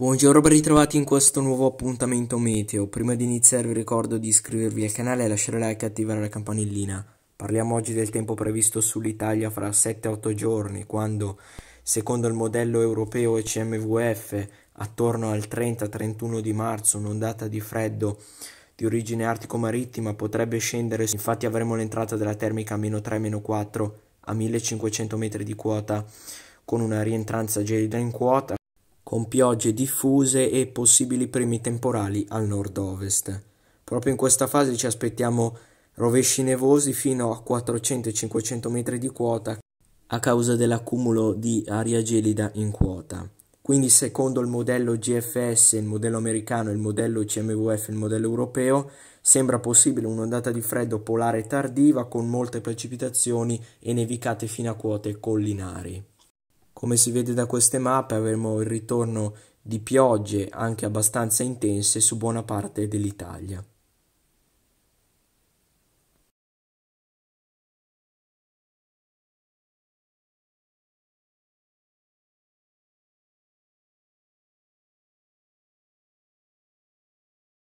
Buongiorno, ben ritrovati in questo nuovo appuntamento meteo. Prima di iniziare vi ricordo di iscrivervi al canale, lasciare like e attivare la campanellina. Parliamo oggi del tempo previsto sull'Italia fra 7-8 giorni, quando secondo il modello europeo ECMWF attorno al 30-31 di marzo un'ondata di freddo di origine artico-marittima potrebbe scendere, infatti avremo l'entrata della termica a meno 3-4 a 1500 metri di quota con una rientranza gelida in quota con piogge diffuse e possibili primi temporali al nord-ovest. Proprio in questa fase ci aspettiamo rovesci nevosi fino a 400-500 metri di quota a causa dell'accumulo di aria gelida in quota. Quindi secondo il modello GFS, il modello americano, il modello CMVF, il modello europeo, sembra possibile un'ondata di freddo polare tardiva con molte precipitazioni e nevicate fino a quote collinari. Come si vede da queste mappe avremo il ritorno di piogge anche abbastanza intense su buona parte dell'Italia.